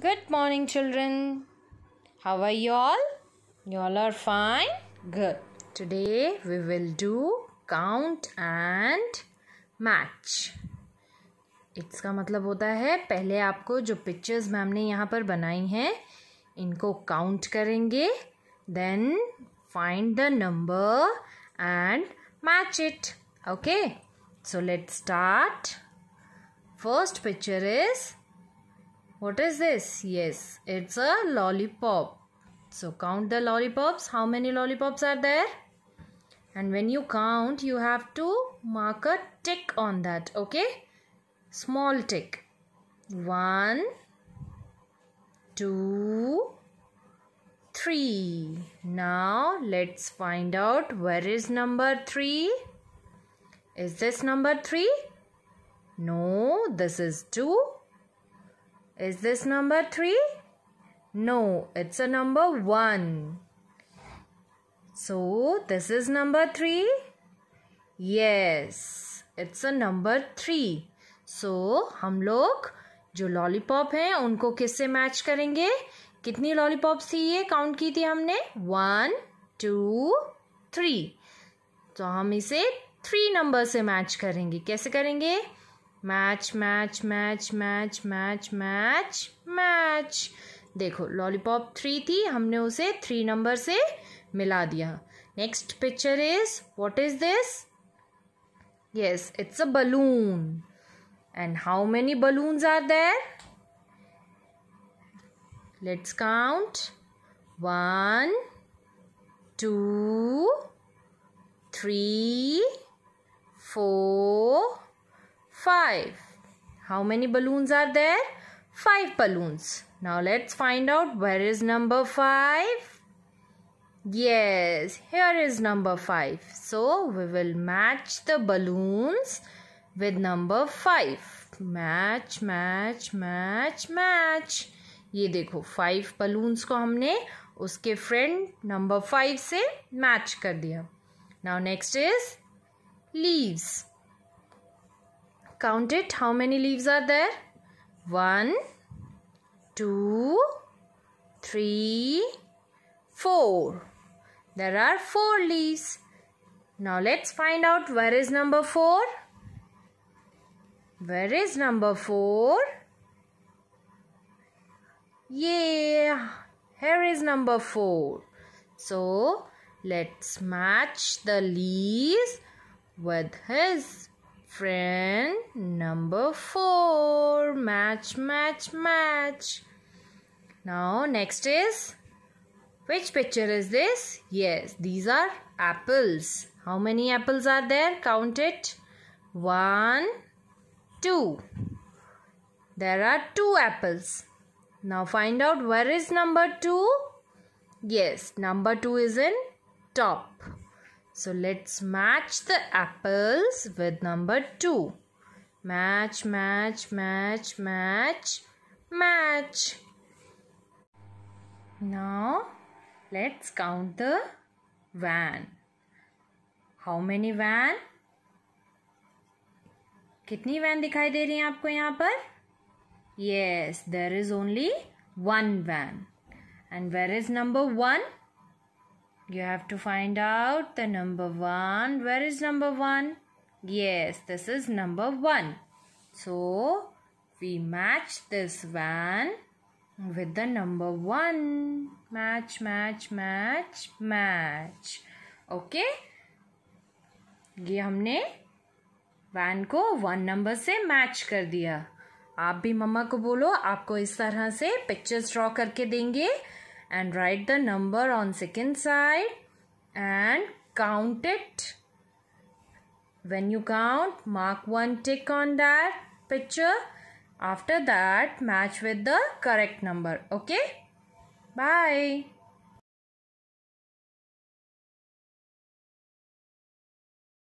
Good morning, children. How are you all? You all are fine? Good. Today we will do count and match. इसका मतलब होता है पहले आपको जो पिक्चर्स मैम ने यहाँ पर बनाई हैं इनको काउंट करेंगे then find the number and match it okay so let start first picture is what is this? Yes, it's a lollipop. So count the lollipops. How many lollipops are there? And when you count, you have to mark a tick on that. Okay? Small tick. One, two, three. Now let's find out where is number three. Is this number three? No, this is two. Is this number three? No, it's a number one. So, this is number three? Yes, it's a number three. So, हम लोग जो lollipop हैं उनको किससे match करेंगे कितनी lollipops थी ये काउंट की थी हमने वन टू थ्री तो हम इसे थ्री नंबर से मैच करेंगे कैसे करेंगे match match match match match match match देखो लॉलीपॉप थ्री थी हमने उसे थ्री नंबर से मिला दिया next picture is what is this yes it's a balloon and how many balloons are there let's count one two three four 5. How many balloons are there? 5 balloons. Now let's find out where is number 5. Yes, here is number five. So we will match the balloons with number five. Match, match, match, match. ये देखो five balloons को हमने उसके friend number five से match कर दिया now next is leaves Count it. How many leaves are there? One, two, three, four. There are four leaves. Now let's find out where is number four. Where is number four? Yeah, here is number four. So let's match the leaves with his Friend number 4 match match match Now next is which picture is this? Yes, these are apples. How many apples are there? Count it. One, two. There are two apples. Now find out where is number two? Yes, number two is in top. So let's match the apples with number 2. Match, match, match, match, match. Now let's count the van. How many van? कितनी van दिखाई दे रही हैं आपको यहाँ पर yes there is only one van and where is number one एड वर You have to find out the number 1. Where is number 1? Yes, this is number 1. So, we match this van with the number 1. Match, match, match, match. Okay? ये हमने van को one number से match कर दिया आप भी मम्मा को बोलो आपको इस तरह से पिक्चर्स ड्रॉ करके देंगे and write the number on second side and count it. When you count, mark one tick on that picture. After that, match with the correct number. Okay? Bye.